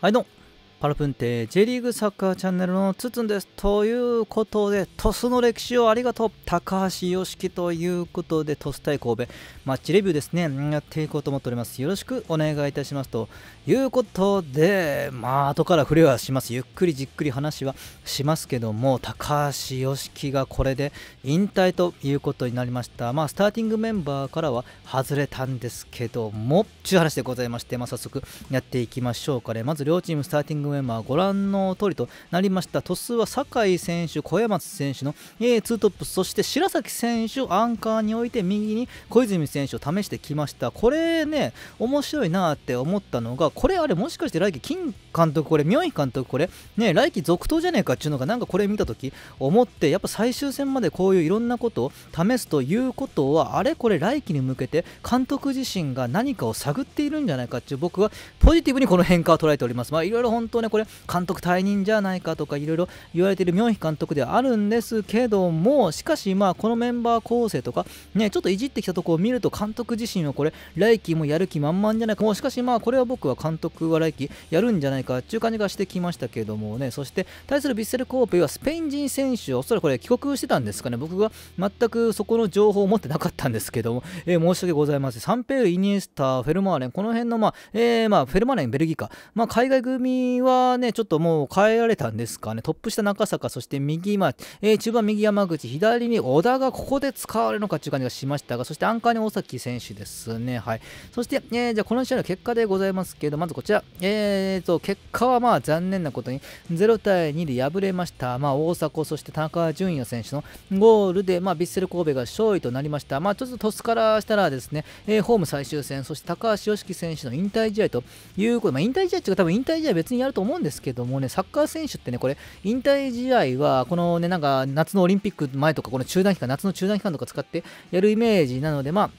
はいどうもパルプンテ J リーグサッカーチャンネルのつつんです。ということで、トスの歴史をありがとう高橋良樹ということで、トス対神戸、マッチレビューですね、やっていこうと思っております。よろしくお願いいたします。ということで、まあ、後から触れはします。ゆっくりじっくり話はしますけども、高橋良樹がこれで引退ということになりました。まあ、スターティングメンバーからは外れたんですけども、ちゅう話でございまして、まあ、早速やっていきましょうかね。まず両チームスターティング上、まあ、ご覧の通りとなりました鳥栖は酒井選手、小山選手の、a 2トップそして白崎選手アンカーにおいて右に小泉選手を試してきましたこれね面白いなって思ったのがこれあれもしかして来季金監督これ明治監督これね来季続投じゃねえかっていうのがなんかこれ見た時思ってやっぱ最終戦までこういういろんなことを試すということはあれこれ来季に向けて監督自身が何かを探っているんじゃないかっていう僕はポジティブにこの変化を捉えておりますまあいろいろ本当当ねこれ監督退任じゃないかとかいろいろ言われているミョンヒ監督ではあるんですけどもしかしまあこのメンバー構成とかねちょっといじってきたところを見ると監督自身はこれ来季もやる気満々じゃないかもしかしまあこれは僕は監督は来季やるんじゃないかっていう感じがしてきましたけどもねそして対するヴィッセル・コーペはスペイン人選手おそらくこれ帰国してたんですかね僕は全くそこの情報を持ってなかったんですけども、えー、申し訳ございませんサンペール・イニエスタフェルマーレンこの辺のまあ、えー、まあフェルマーレンベルギーかまあ海外組ははね、ちょっともう変えられたんですかね。トップ下中坂、そして右、まあ、えー、中盤右山口、左に小田がここで使われるのかという感じがしましたが、そしてアンカーに大崎選手ですね。はい。そして、えー、じゃあこの試合の結果でございますけど、まずこちら、えーと、結果はまあ残念なことに0対2で敗れました。まあ、大迫、そして田中純也選手のゴールで、まあ、ヴィッセル神戸が勝利となりました。まあ、ちょっとトスからしたらですね、えー、ホーム最終戦、そして高橋良樹選手の引退試合ということ、まあ、引退試合っていうか多分引退試合別にやるとと思うんですけどもね、サッカー選手ってね、これ、引退試合は、このね、なんか夏のオリンピック前とか、この中断期間、夏の中断期間とか使ってやるイメージなので、まあ、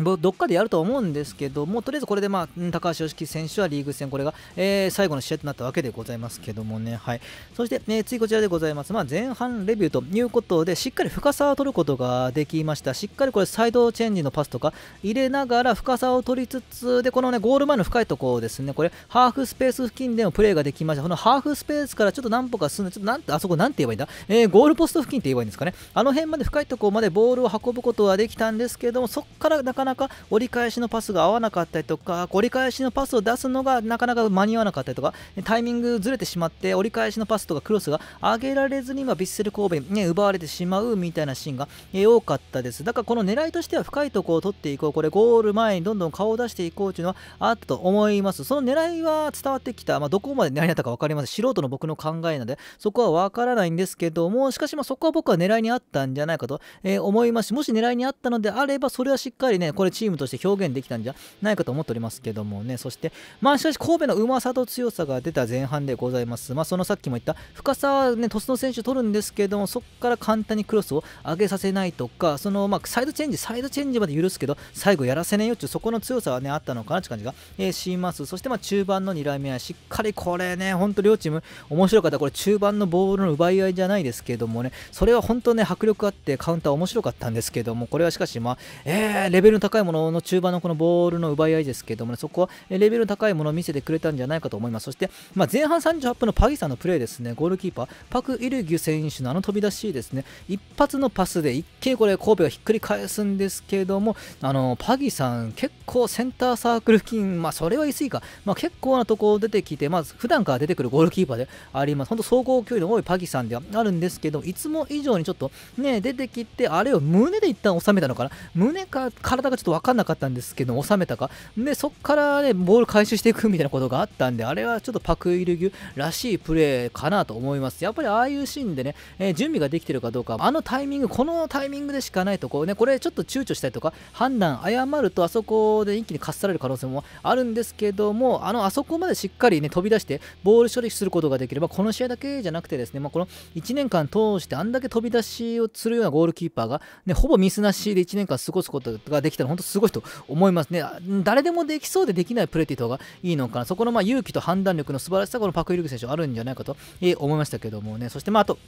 どっかでやると思うんですけども、とりあえずこれで、まあ、高橋良樹選手はリーグ戦、これが、えー、最後の試合となったわけでございますけどもね、はい、そして、ね、次こちらでございます、まあ、前半レビューということで、しっかり深さを取ることができました、しっかりこれサイドチェンジのパスとか入れながら深さを取りつつ、でこの、ね、ゴール前の深いところですね、これ、ハーフスペース付近でもプレーができました、このハーフスペースからちょっと何歩か進んで、ちょっとなんあそこ、なんて言えばいいんだ、えー、ゴールポスト付近って言えばいいんですかね、あの辺まで深いところまでボールを運ぶことはできたんですけども、そこからなかなかかなか折り返しのパスが合わなかったりとか折り返しのパスを出すのがなかなか間に合わなかったりとかタイミングずれてしまって折り返しのパスとかクロスが上げられずに、まヴィッセル神戸に、ね、奪われてしまうみたいなシーンが、え多かったですだからこの狙いとしては深いとこを取っていこうこれゴール前にどんどん顔を出していこうというのはあったと思いますその狙いは伝わってきた、まあ、どこまで狙いだったか分かりません素人の僕の考えなのでそこは分からないんですけどもしかしまそこは僕は狙いにあったんじゃないかと、え思いますしもし狙いにあったのであればそれはしっかりねこれチームとして表現できたんじゃないかと思っておりますけどもね、そして、まあしかし神戸のうまさと強さが出た前半でございます。まあそのさっきも言った深さはね、鳥栖の選手取るんですけども、そこから簡単にクロスを上げさせないとか、そのまあサイドチェンジ、サイドチェンジまで許すけど、最後やらせねえよっていう、そこの強さはね、あったのかなって感じが、えー、します。そしてまあ中盤の2ライ目はしっかりこれね、本当両チーム面白かった。これ中盤のボールの奪い合いじゃないですけどもね、それは本当ね、迫力あってカウンター面白かったんですけども、これはしかしまあ、えー、レベルの高いものの中盤のこのボールの奪い合いですけども、ね、そこはレベルの高いものを見せてくれたんじゃないかと思います。そして、まあ、前半38分のパギさんのプレーですね、ゴールキーパー、パク・イルギュ選手のあの飛び出しですね、一発のパスで一にこれ神戸をひっくり返すんですけども、あのパギさん、結構センターサークル付近、まあ、それは言い過ぎか、まあ、結構なとこ出てきて、まあ、普段から出てくるゴールキーパーであります。本当、総合距離の多いパギさんではあるんですけど、いつも以上にちょっとね、出てきて、あれを胸で一旦収めたのかな、胸か体がちょっと分かんなかったんですけど、収めたか。で、そっからね、ボール回収していくみたいなことがあったんで、あれはちょっとパク・イルギュらしいプレーかなと思います。やっぱりああいうシーンでね、えー、準備ができてるかどうか、あのタイミング、このタイミングでしかないとこうね、これちょっと躊躇したりとか、判断誤るとあそこで一気にかっされる可能性もあるんですけども、あの、あそこまでしっかりね、飛び出して、ボール処理することができれば、この試合だけじゃなくてですね、まあ、この1年間通してあんだけ飛び出しをするようなゴールキーパーが、ね、ほぼミスなしで1年間過ごすことができたのは本当すごいと思いますね。誰でもできそうでできないプレーって言った方がいいのかな。そこのま勇気と判断力の素晴らしさこのパク・イルク選手あるんじゃないかと、え思いましたけどもね。そしてまあ、あと、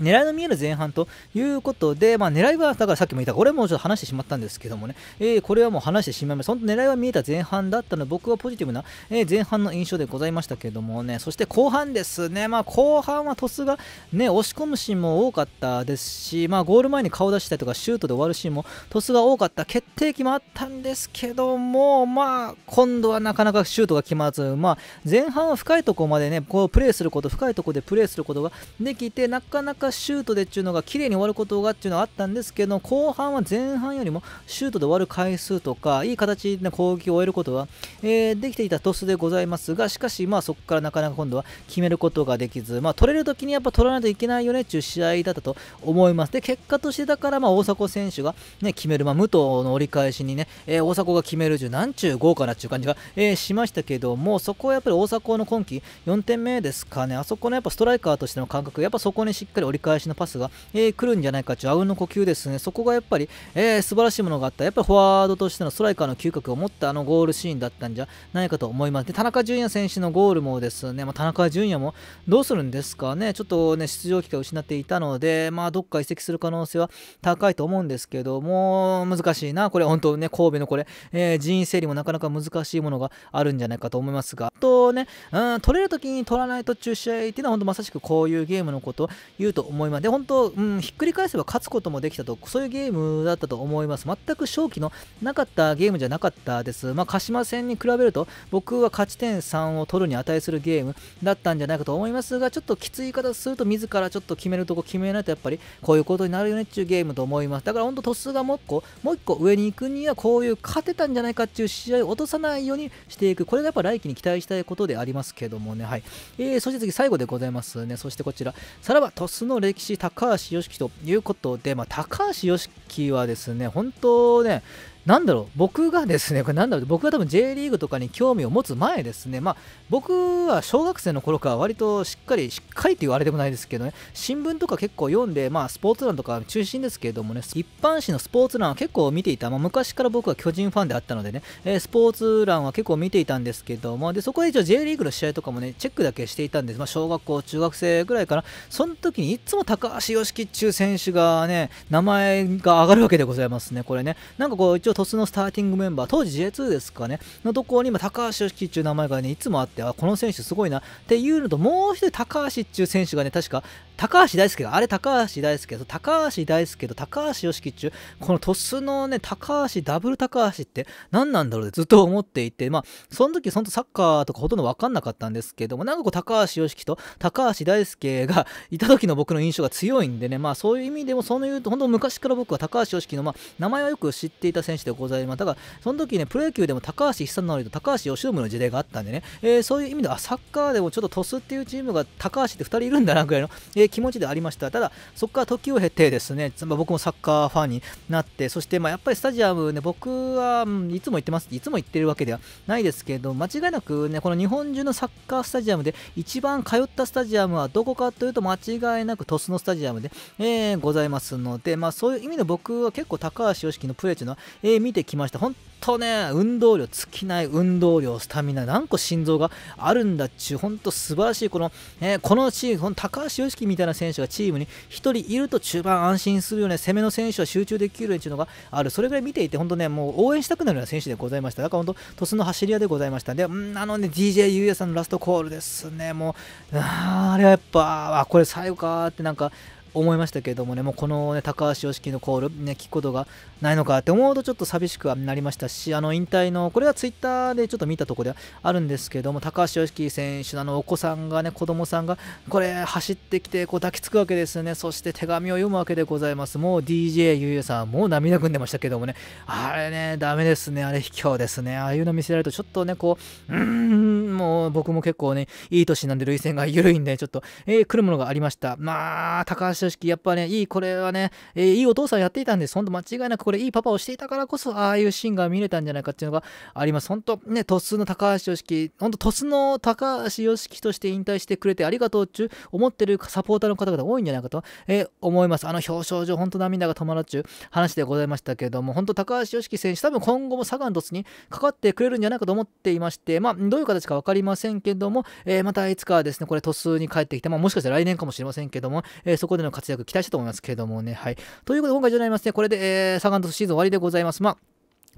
狙いの見える前半ということで、まあ、狙いは、だからさっきも言った、れもちょっと話してしまったんですけどもね、えー、これはもう話してしまいました。本狙いは見えた前半だったので、僕はポジティブな、えー、前半の印象でございましたけどもね、そして後半ですね、まあ、後半は鳥栖がね、押し込むシーンも多かったですし、まあ、ゴール前に顔出したりとか、シュートで終わるシーンも鳥栖が多かった、決定機もあったんですけども、まあ、今度はなかなかシュートが決まらず、まあ、前半は深いところまでね、こうプレーすること、深いところでプレーすることができて、なかなかかシュートでっていうのが綺麗に終わることがっていうのはあったんですけど後半は前半よりもシュートで終わる回数とかいい形で攻撃を終えることは、えー、できていたトスでございますがしかしまあそこからなかなか今度は決めることができず、まあ、取れるときにやっぱ取らないといけないよねっていう試合だったと思いますで結果としてだからまあ大迫選手が、ね、決める、まあ、武藤の折り返しにね、えー、大迫が決めるうなんちゅう豪華なっていう感じが、えー、しましたけどもそこはやっぱり大迫の今季4点目ですかねあそこのやっぱストライカーとしての感覚やっぱそこにしっかり折りり返しのパスが、えー、来るんじゃないかというあうんの呼吸ですね、そこがやっぱり、えー、素晴らしいものがあった、やっぱりフォワードとしてのストライカーの嗅覚を持ったあのゴールシーンだったんじゃないかと思います。で田中純也選手のゴールもですね、まあ、田中純也もどうするんですかね、ちょっとね出場機会を失っていたので、まあ、どっか移籍する可能性は高いと思うんですけども、難しいな、これ本当ね、神戸のこれ、えー、人員整理もなかなか難しいものがあるんじゃないかと思いますが、とね、うん、取れるときに取らないと中試合っていうのは本当まさしくこういうゲームのことを言うと思います。で、本当、うん、ひっくり返せば勝つこともできたと、そういうゲームだったと思います。全く勝機のなかったゲームじゃなかったです。まあ、鹿島戦に比べると、僕は勝ち点3を取るに値するゲームだったんじゃないかと思いますが、ちょっときつい言い方すると、自らちょっと決めるとこ決めないと、やっぱりこういうことになるよねっていうゲームと思います。だから本当、鳥栖がもう1個、もう1個上に行くには、こういう勝てたんじゃないかっていう試合を落とさないようにしていく。これがやっぱ来季に期待したいことでありますけどもね。はい。えー、そして次、最後でございますね。そしてこちら、さらばのの歴史、高橋良樹ということで、まあ、高橋良樹はですね、本当ね、なんだろう、僕がですね、これなんだろう、僕が多分 J リーグとかに興味を持つ前ですね、まあ、僕は小学生の頃から割としっかり、しっかりと言われてもないですけどね、新聞とか結構読んで、まあ、スポーツ欄とか中心ですけれどもね、一般紙のスポーツ欄は結構見ていた、まあ、昔から僕は巨人ファンであったのでね、えー、スポーツ欄は結構見ていたんですけども、で、そこで一応 J リーグの試合とかもね、チェックだけしていたんです、まあ、小学校、中学生ぐらいかな、その時にいつも高橋良樹中選手がね、名前が上がるわけでございますね、これね。なんかこう、一応栖のスターティングメンバー、当時 J2 ですかね、のところに高橋良樹っていう名前がね、いつもあって、あ、この選手すごいなっていうのと、もう一人高橋っていう選手がね、確か、高橋大輔が、あれ高橋大輔と、高橋大輔と高橋良樹っていう、この栖のね、高橋、ダブル高橋って何なんだろうってずっと思っていて、まあ、その時、そのサッカーとかほとんど分かんなかったんですけども、なんかこう、高橋良樹と高橋大輔がいた時の僕の印象が強いんでね、まあ、そういう意味でも、そういう、と、本当昔から僕は高橋良樹の、まあ、名前はよく知っていた選手でございます。だその時ね、プロ野球でも高橋久典と高橋由伸の事例があったんでね、えー、そういう意味では、サッカーでもちょっと鳥栖っていうチームが高橋って2人いるんだなぐらいの、えー、気持ちでありました。ただ、そこから時を経てですね、まあ、僕もサッカーファンになって、そして、まあ、やっぱりスタジアムね、僕は、いつも行ってます、いつも行ってるわけではないですけど、間違いなくね、この日本中のサッカースタジアムで、一番通ったスタジアムはどこかというと、間違いなく鳥栖のスタジアムで、えー、ございますので、まあ、そういう意味で僕は結構高橋良樹のプレーというのは、え見てきました。本当ね、運動量、尽きない運動量、スタミナ、何個心臓があるんだっちゅう、本当素晴らしい、この、ね、このチーム、この高橋良樹みたいな選手がチームに1人いると中盤安心するよね、攻めの選手は集中できるようのがある、それぐらい見ていて、本当ね、もう応援したくなるような選手でございました。だから本当、鳥栖の走り屋でございました。で、うんあのね、DJUA さんのラストコールですね、もう、ああれはやっぱ、あ、これ最後かって、なんか、思いましたけれどもね、もうこの、ね、高橋良樹のコール、ね、聞くことがないのかって思うとちょっと寂しくなりましたし、あの引退の、これはツイッターでちょっと見たところであるんですけども、高橋良樹選手のあのお子さんがね、子供さんが、これ、走ってきてこう抱きつくわけですね、そして手紙を読むわけでございます、もう DJ ゆゆさん、もう涙ぐんでましたけどもね、あれね、ダメですね、あれ卑怯ですね、ああいうの見せられると、ちょっとね、こう、うーん、もう僕も結構ね、いい年なんで、涙腺が緩いんで、ちょっと、えー、来るものがありました。まあ、高橋正直やっぱね、いい、これはね、えー、いいお父さんやっていたんです。本んと間違いなくこれいいパパをしていたからこそ、ああいうシーンが見れたんじゃないかっていうのがあります。本当ね、鳥栖の高橋良樹、本当鳥栖の高橋良樹として引退してくれてありがとうっちゅう思ってるサポーターの方々多いんじゃないかと、えー、思います。あの表彰状、本当涙が止まらっちゅう話でございましたけれども、本当高橋良樹選手、多分今後もサガン鳥栖にかかってくれるんじゃないかと思っていまして、まあ、どういう形か分かりませんけども、えー、またいつかですね、これ鳥栖に帰ってきて、まあ、もしかしたら来年かもしれませんけども、えー、そこでの活躍期待したと思いますけれどもね。はい。ということで、今回以上になりますね。これで、えー、サガンドシーズン終わりでございます。まあ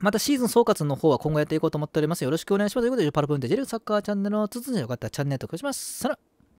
またシーズン総括の方は今後やっていこうと思っております。よろしくお願いします。ということで、パルプンテジェルサッカーチャンネルの続きによかったらチャンネル登録します。さら